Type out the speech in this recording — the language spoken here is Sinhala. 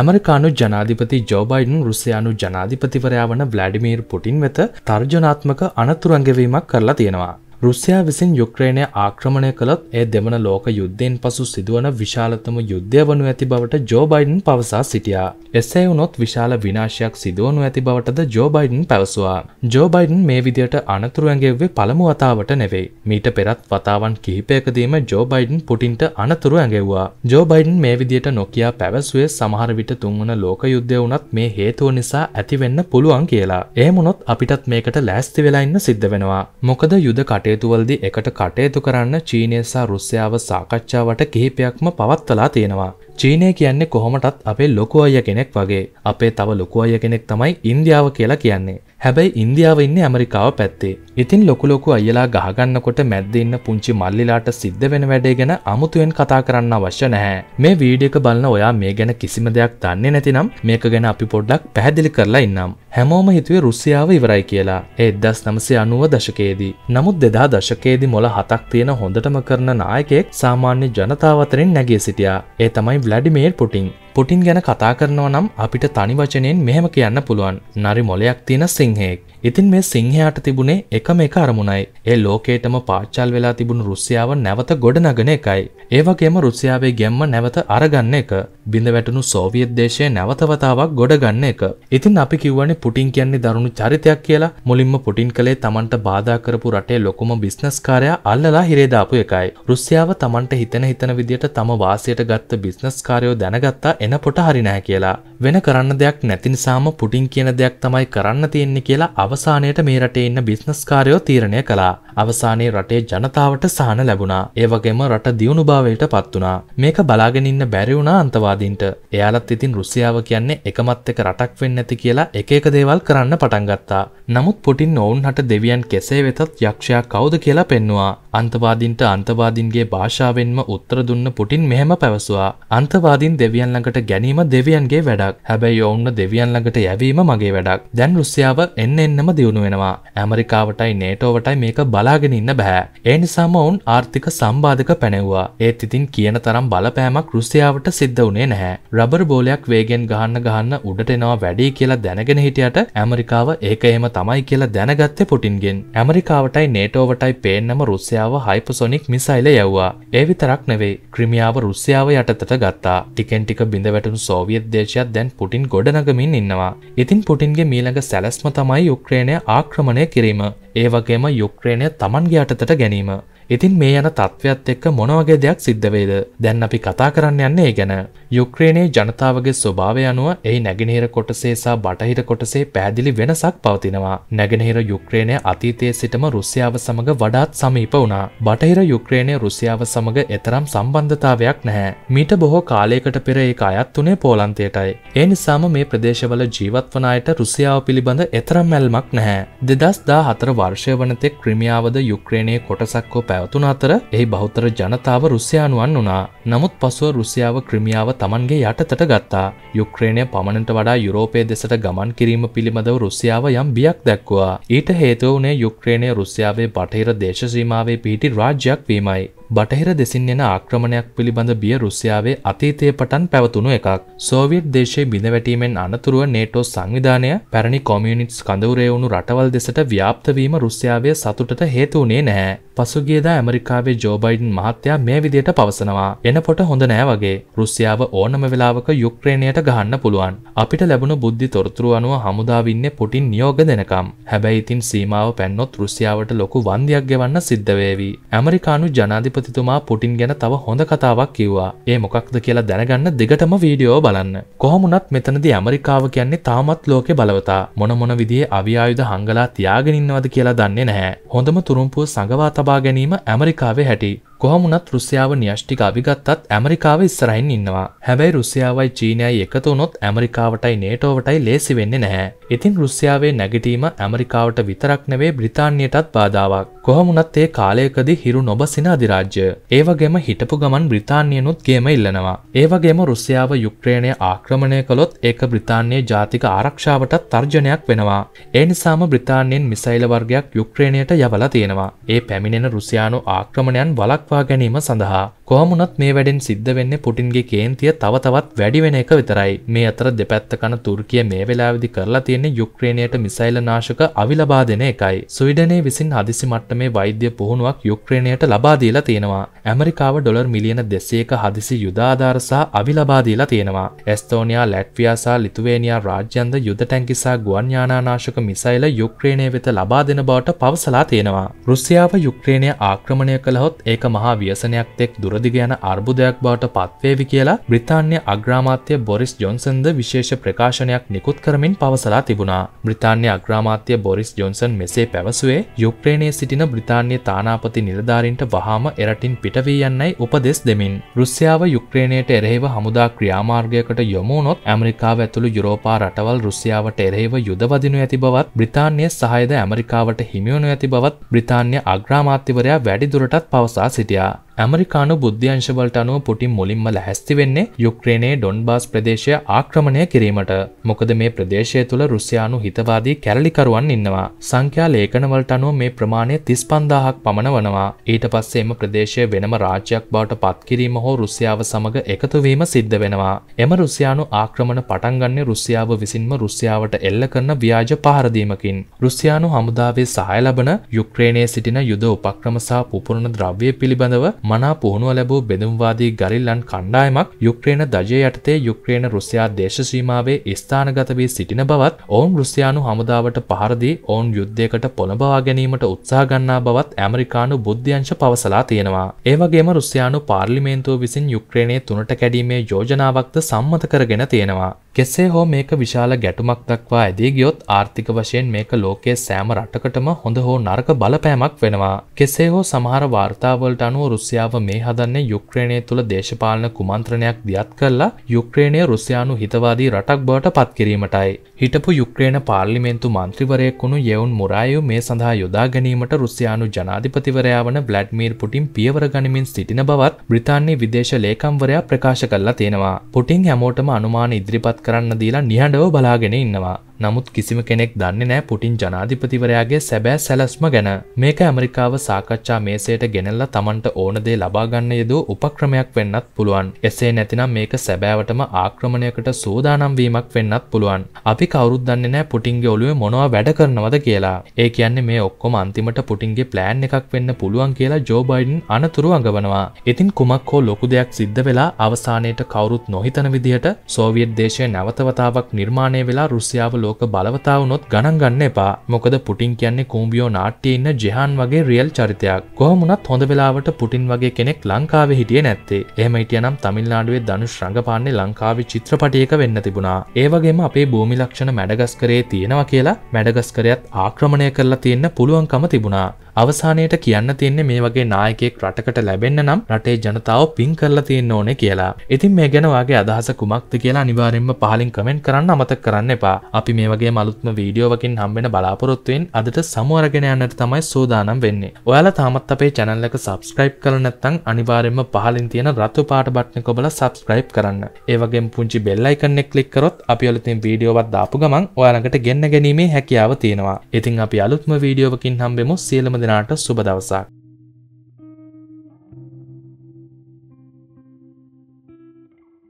ඇමරිකානු ජනාධිපති ජෝබයිඩන් රුසියානු ජනාධිපතිවරයා වන බ්ලඩිමීර් පුටින් වෙත තර්ජනාත්මක අනතුරංගවීමක් කරලා තියෙනවා. රුසියා විසින් යුක්‍රේණය ආක්‍රමණය කළොත් ඒ දෙවන ලෝක යුද්ධයෙන් පසු සිදුවන විශාලතම යුද්ධය වනු ඇති බවට ජෝබයිඩන් පවසා සිටියා. එසේ වුනොත් විශාල විනාශයක් සිදුවනු ඇති බවටද ජෝබයිඩන් පැවසවා. ජෝබයිඩන් මේ විදියට අනතුරුඇඟෙව්වේ පළමු වතාවට නෙවෙයි. මීට පෙරත් වතාවන් කිහිපයකදීම ජෝබයිඩන් පුටින්ට අනතුරු ඇඟෙව්වා. ජෝබයිඩන් මේ විදියට නොකයා පැවසුවේ සමහර විට තුන්වන ලෝක යුද්ධය වුනත් මේ හේතුව නිසා ඇතිවෙන්න පුළුවන් කියලා. ඒ මුණොත් අපිටත් මේකට ලෑස්ති වෙලා ඉන්න සිද්ධ වෙනවා. මොකද යුද කටය කටයුතුවල්දි එකට කටයුතු කරන්න චීනය සහ රුස්යාව සාකච්ඡාවට කිහිපයක්ම පවත්වලා තියෙනවා. චීනය කියන්නේ කොහොමටත් අපේ ලොකු අය කෙනෙක් වගේ අපේ තව ලොකු අය කෙනෙක් තමයි ඉන්දියාව කියලා කියන්නේ හැබැයි ඉන්දියාව ඉන්න ඇමරිකාව පැත්තේ ඉතින් ලොකුලොකු අයලා ගහගන්නකොට මැද්ද ඉන්න පුංචි මල්ලිලාට සිද්ධ වෙන වැඩේ ගැන අමුතුවෙන් කතා කරන්න අවශ්‍ය නැහැ මේ වීඩියක බලන්න ඔයා මේ ගැන කිසිම දෙයක් දන්නේ නැතිනම් මේක ගැන අපි පොඩ්ඩක් පැහැදිලි කරලා ඉන්නම් හැමෝම හිතුවේ රුසියාව ඉවරයි කියලා ඒ දස් නමසේ අනුව දශකයේදී නමුත් දෙදා දශකයේදී මොල හතක් තියෙන හොඳටම කරන නායකෙක් සාමාන්‍ය ජනතාවතරින් නැගේ සිටියා ඒ තමයි Vladimir Putin පුටින් ගැන කතා කරනවා නම් අපිට තනි වචනයෙන් මෙහෙම කියන්න පුළුවන් නරි මොලයක් තියෙන සිංහයෙක්. ඉතින් මේ සිංහයාට තිබුණේ එකම එක අරමුණයි. ඒ ලෝකේටම පාච්චල් වෙලා තිබුණු රුසියාව නැවත ගොඩනගන එකයි. ඒ වගේම රුසියාවේ ගැම්ම නැවත අරගන්න එක. බිඳ වැටුණු සෝවියත් දේශය නැවතවතාවක් ගොඩගන්න එක. ඉතින් අපි කිව්වනේ පුටින් කියන්නේ දරුණු චරිතයක් කියලා. මුලින්ම පුටින් කලේ Tamanට බාධා කරපු රටේ ලොකුම බිස්නස්කාරයා අල්ලලා හිරේ දාපු එකයි. රුසියාව Tamanට හිතන හිතන විදියට තම වාසියට ගත්ත බිස්නස්කාරයෝ දැනගත්තා එනකොට හරි නැහැ කියලා වෙන කරන්න දෙයක් නැති නිසාම පුටින් කියන දෙයක් තමයි කරන්න තියෙන්නේ කියලා අවසානයේට මේ රටේ ඉන්න බිස්නස් කාරයෝ තීරණය කළා. අවසානයේ රටේ ජනතාවට සහන ලැබුණා. ඒ වගේම රට දියුණුභාවයට පත් වුණා. මේක බලාගෙන ඉන්න බැරි වුණා අන්තවාදීන්ට. එයාලත් ඉතින් රුසියාව කියන්නේ එකමත් එක රටක් වෙන්නේ නැති කියලා එක එක දේවල් කරන්න පටන් ගත්තා. නමුත් පුටින් ඔවුන්හට දෙවියන් කෙසේ වෙතත් යක්ෂයා කවුද කියලා පෙන්නවා. අන්තවාදින්ට අන්තවාදින්ගේ භාෂාවෙන්ම උත්තර දුන්න පුටින් මෙහෙම පැවසුවා. අන්තවාදින් දෙවියන් ළඟට ගැනීම දෙවියන්ගේ වැඩක්. හැබැයි ඔවුන්න දෙවියන් ළඟට යැවීම මගේ වැඩක්. දැන් රුසියාව එන්න එන්නම දියුණු වෙනවා. ඇමරිකාවටයි නේටෝවටයි මේක බල බලාගෙන ඉන්න බෑ. ඒ නිසාම ඔවුන් ආර්ථික සම්බාධක පැනෙව්වා. ඒත් ඉතින් කියන තරම් බලපෑමක් රුසියාවට සිද්ධ වුණේ නැහැ. රබර් බෝලයක් වේගෙන් ගහන්න ගහන්න උඩට එනවා වැඩි කියලා දැනගෙන හිටියට ඇමරිකාව ඒක එහෙම තමයි කියලා දැනගත්තේ පුටින්ගෙන්. ඇමරිකාවටයි නේටෝවටයි පේන්නම රුසියාව හයිපසොනික් මිසයිල යව්වා. ඒ විතරක් නෙවෙයි. ක්‍රිමියාව රුසියාව යටතට ගත්තා. ටිකෙන් ටික බිඳ වැටුණු සෝවියත් දේශයක් දැන් පුටින් ගොඩනගමින් ඉන්නවා. ඉතින් පුටින්ගේ මීළඟ සැලැස්ම තමයි යුක්‍රේණය ආක්‍රමණය කිරීම. ඒ වගේම යුක්්‍රේණය තමන්ගේ අටතට ගැනීම ඉතින් මේ යන තත්ත්වයක් එක්ක මොනවගේ දෙයක් සිද්ධ වේද? දැන් අපි කතා කරන්න යන්නේ ඒ ගැන. යුක්‍රේනයේ ජනතාවගේ ස්වභාවය අනුව එහි නැගෙනහිර කොටසේ සහ බටහිර කොටසේ පැහැදිලි වෙනසක් පවතිනවා. නැගෙනහිර යුක්‍රේනය අතීතයේ සිටම රුසියාව සමග වඩාත් සමීප වුණා. බටහිර යුක්‍රේනය රුසියාව සමග එතරම් සම්බන්ධතාවයක් නැහැ. මීට බොහෝ කාලයකට පෙර ඒක අයත් වුණේ පෝලන්තයටයි. ඒ නිසාම මේ ප්‍රදේශවල ජීවත් වන අයට රුසියාව පිළිබඳ එතරම් මැල්මක් නැහැ. 2014 වර්ෂය වනතෙක් ක්‍රිමියාවද යුක්‍රේනයේ කොටසක් හෝ පැවතුන අතර එහි බෞතර ජනතාව රුස්යානුවන් වනා නමුත් පසුව රුසියාව ක්‍රමියාව තමන්ගේ යටතට ගත්තා යුක්්‍රේණය පමණට වඩා යුරෝපය දෙසට ගමන් කිරීම පිළිබඳව රුසියාව යම් බියක් දැක්වා ඊට හේතුව වනේ යුක්්‍රේණය රුසියාවේ බටහිර දේශසීමාවේ පිහිටි රාජ්‍යයක් වීමයි බටහිර දෙසින් එන ආක්‍රමණයක් පිළිබඳ බිය රුසියාවේ අතීතය පටන් පැවතුණු එකක්. සෝවියට් දේශයේ බිඳවැටීමෙන් අනතුරුව නේටෝ සංවිධානය පැරණි කොමියුනිට්ස් කඳවුරේ වුණු රටවල් දෙසට ව්‍යාප්ත වීම රුසියාවේ සතුටට හේතු වුණේ නැහැ. පසුගියදා ඇමරිකාවේ ජෝ බයිඩන් මහත්තයා මේ විදියට පවසනවා. එනකොට හොඳ නෑ වගේ. රුසියාව ඕනම වෙලාවක යුක්‍රේනයට ගහන්න පුළුවන්. අපිට ලැබුණු බුද්ධි තොරතුරු අනුව හමුදාවින්නේ පුටින් නියෝග දෙනකම්. හැබැයි ඉතින් සීමාව පැන්නොත් රුසියාවට ලොකු වන්දියක් ගෙවන්න සිද්ධ වේවි. ඇමරිකානු ජනාධිපති අධිපතිතුමා පුටින් ගැන තව හොඳ කතාවක් කිව්වා ඒ මොකක්ද කියලා දැනගන්න දෙගටම වීඩියෝ බලන්න. කොහොමුණත් මෙතනදි ඇමරිකාව කියන්නේ තාමත් ලෝකෙ බලවතා මොන මොන විදිේ අවියායුධ හංගලා තියාගෙනින්නවද කියලා දන්නේ නැහැ. හොඳම තුරුම්පුව සඟවා තබා ගැනීම ඇමරිකාවේ හැටි. කොහොමුණත් රුසියාව න්‍යෂ්ටික අවිගත්තත් ඇමරිකාව ඉස්සරහින් ඉන්නවා. හැබැයි රුසියාවයි චීනයයි එකතු වුණොත් ඇමරිකාවටයි නේටෝවටයි ලේසි වෙන්නේ නැහැ. ඉතින් රුසියාවේ නැගිටීම ඇමරිකාවට විතරක් නෙවෙයි බ්‍රිතාන්‍යයටත් බාධාවක්. කොහොමුණත් ඒ කාලයකදී හිරු නොබසින අධිරාජ අධිරාජ්‍යය. ඒවගේම හිටපු ගමන් බ්‍රතාානයනුත් ගේම ඉල්ලනවා. ඒවගේම රුසියාව යුක්්‍රේණය ආක්‍රමණය කළොත් ඒක බ්‍රතාන්නේ ජාතික ආරක්ෂාවටත් තර්ජනයක් වෙනවා. ඒ නිසාම බ්‍රතාානයෙන් මිසයිල වර්ගයක් යුක්්‍රේණයට යවලා තියෙනවා. ඒ පැමිණෙන රුසියානු ආක්‍රමණයන් වලක්වා ගැනීම සඳහා කොහමුණත් මේ වැඩෙන් සිද්ධ වෙන්නේ පුටින්ගේ කේන්තිය තව තවත් වැඩි වෙන එක විතරයි. මේ අතර දෙපැත්ත කන තුර්කිය මේ වෙලාවේදී කරලා තියෙන්නේ යුක්‍රේනයට මිසයිල නාශක අවිලබා දෙන එකයි. ස්වීඩනයේ විසින් හදිසි මට්ටමේ වෛද්‍ය පුහුණුවක් යුක්‍රේනයට ලබා දීලා තියෙනවා. ඇමරිකාව ඩොලර් මිලියන 200ක හදිසි යුද ආධාර සහ අවිලබා දීලා තියෙනවා. එස්තෝනියා, ලැට්වියා සහ ලිතුවේනියා රාජ්‍යන්ද යුද ටැංකි සහ ගුවන් යානානාශක මිසයිල යුක්‍රේනය වෙත ලබා දෙන බවට පවසලා තියෙනවා. රුසියාව යුක්‍රේනය ආක්‍රමණය කළහොත් ඒක මහා ව්‍යසනයක් තෙක් දුර දුරදිග යන අර්බුදයක් බවට පත්වේවි කියලා බ්‍රතාන්‍ය අග්‍රාමාත්‍ය බොරිස් ජොන්සන්ද විශේෂ ප්‍රකාශනයක් නිකුත් කරමින් පවසලා තිබුණා බ්‍රතාන්‍ය අග්‍රාමාත්‍ය බොරිස් ජොන්සන් මෙසේ පැවසුවේ යුක්්‍රේණයේ සිටින බ්‍රතාන්‍ය තානාපති නිලධාරින්ට වහාම එරටින් පිටවී යන්නයි උපදෙස් දෙමින් රුස්යාව යුක්්‍රේණයට එරෙහිව හමුදා ක්‍රියාමාර්ගයකට යොමුණොත් ඇමරිකාව ඇතුළු යුරෝපා රටවල් රුසියාවට එරෙහිව යුදවදිනු ඇති බවත් බ්‍රතාන්‍ය සහයද ඇමරිකාවට හිමියුණු ඇති බවත් බ්‍රතාන්‍ය අග්‍රාමාත්‍යවරයා වැඩිදුරටත් පවසා සිටියා ඇමරිකානු බුද්ධ්‍යංශවලට අනුව පුටින් මුලින්ම ලැහැස්ති වෙන්නේ යුක්්‍රේණයේ ඩොන් බාස් ප්‍රදේශය ආක්‍රමණය කිරීමට මොකද මේ ප්‍රදේශය තුළ රුසියානු හිතවාදී කැරලිකරුවන් ඉන්නවා. සංඛ්‍යා ලේඛනවලට අනුව මේ ප්‍රමාණය තිස් පන්දාහක් පමණ වනවා. ඊට පස්සේ එම ප්‍රදේශය වෙනම රාජ්‍යයක් බවට පත්කිරීම හෝ රුසියාව සමඟ එකතුවීම සිද්ධ වෙනවා. එම රුසියානු ආක්‍රමණ පටන්ගන්නේ රුසියාව විසින්ම රුසියාවට එල්ල කරන ව්‍යාජ පහරදීමකින්. රුසියානු හමුදාවේ සහය ලබන යුක්්‍රේණයේ සිටින යුද උපක්‍රම සහ පුපුරණ ද්‍රව්‍ය පිළිබඳව මනා පුහුණුව ලැබූ බෙදුම්වාදී ගරිල්ලන් කණ්ඩායමක් යුක්්‍රේන දජය යටතේ යුක්්‍රේන රුසියා දේශසීමාවේ ස්ථානගත වී සිටින බවත් ඔවුන් රුසියානු හමුදාවට පහරදී ඔවුන් යුද්ධයකට පොළඹවා ගැනීමට උත්සාගන්නා බවත් ඇමරිකානු බුද්ධ්‍යංශ පවසලා තියෙනවා. ඒවගේම රුසියානු පාර්ලිමේන්තුව විසින් යුක්්‍රේණය තුනට කැඩීමේ යෝජනාවක්ද සම්මත කරගෙන තියෙනවා. කෙසේ හෝ මේක විශාල ගැටුමක් දක්වා ඇදී ගියොත් ආර්ථික වශයෙන් මේක ලෝකයේ සෑම රටකටම හොඳ හෝ නරක බලපෑමක් වෙනවා. කෙසේ හෝ සමහර වාර්තාවලට අනුව රුසියා රුසියාව මේ හදන්නේ යුක්්‍රේණය තුළ දේශපාලන කුමන්ත්‍රණයක් දියත් කරලා යුක්්‍රේණය රුසියානු හිතවාදී රටක් බවට පත්කිරීමටයි. හිටපු යුක්්‍රේණ පාර්ලිමේන්තු මන්ත්‍රවරයෙක් වුණු යවුන් මුරායු මේ සඳහා යොදා ගැනීමට රුසියානු ජනාධිපතිවරයා වන බ්ලඩ්මීර් පුටින් පියවර ගනිමින් සිටින බවත් බ්‍රතාන්නේ විදේශ ලේකම්වරයා ප්‍රකාශ කරලා තියෙනවා. පුටින් හැමෝටම අනුමාන ඉදිරිපත් කරන්න දීලා නිහඬව බලාගෙන ඉන්නවා. නමුත් කිසිම කෙනෙක් දන්නේ නෑ පුටින් ජනාධිපතිවරයාගේ සැබෑ සැලැස්ම ගැන. මේක ඇමරිකාව සාකච්ඡා මේසයට ගෙනල්ලා තමන්ට ඕනදේ ලබාගන්න යදෝ උපක්‍රමයක් වෙන්නත් පුළුවන්. එසේ නැතිනම් මේක සැබෑවටම ආක්‍රමණයකට සූදානම් වීමක් වෙන්නත් පුළුවන්. අපි කවුරුත් දන්නේ නෑ පුටින්ගේ ඔළුවේ මොනවා වැඩ කරනවද කියලා. ඒ කියන්නේ මේ ඔක්කොම අන්තිමට පුටින්ගේ ප්ලෑන් එකක් වෙන්න පුළුවන් කියලා ජෝ බයිඩන් අනතුරු අඟවනවා. ඉතින් කුමක් හෝ ලොකු දෙයක් සිද්ධ වෙලා අවසානයේට කවුරුත් නොහිතන විදිහට සෝවියට් දේශය නැවතවතාවක් නිර්මාණය වෙලා රුසියාව ලෝක බලවතාව නොත් ගණන් ගන්න එපා මොකද පුටින් කියන්නේ කූම්බියෝ නාට්‍යය ඉන්න ජෙහන් වගේ රියල් චරිතයක් කොහොමුණත් හොඳ වෙලාවට පුටින් වගේ කෙනෙක් ලංකාවේ හිටිය නැත්තේ එහම හිටියනම් තමිල්නාඩුවේ දනුෂ් රඟපාන්නේ ලංකාවේ චිත්‍රපටයක වෙන්න තිබුණා ඒවගේම අපේ භූමි ලක්ෂණ මැඩගස්කරේ තියෙනවා කියලා මැඩගස්කරයත් ආක්‍රමණය කරලා තියෙන්න පුළුවන්කම තිබුණා අවසානයට කියන්න තියන්නේ මේ වගේ නායකෙක් රටකට ලැබෙන්න නම් රටේ ජනතාව පින් කරලා තියන්න ඕනේ කියලා. ඉතින් මේ ගැනවාගේ අදහස කුමක්ද කියලා අනිවාරෙන්ම පහලින් කමෙන්ට් කරන්න අමතක් කරන්න එපා. අපි අපි මේ වගේ මලුත්ම වීඩියෝවකින් හම්බෙන බලාපොරොත්තුවෙන් අදට සමුවරගෙන යන්නට තමයි සූදානම් වෙන්නේ ඔයාලා තාමත් අපේ channel එක subscribe කරලා නැත්නම් අනිවාර්යයෙන්ම පහලින් තියෙන රතු පාට බට්න එක ඔබලා subscribe කරන්න ඒ වගේම පුංචි bell icon එක click කරොත් අපි අලුතින් වීඩියෝවක් දාපු ගමන් ඔයාලඟට ගෙන්න ගැනීමේ හැකියාව තියෙනවා ඉතින් අපි අලුත්ම වීඩියෝවකින් හම්බෙමු සියලුම දෙනාට සුබ දවසක්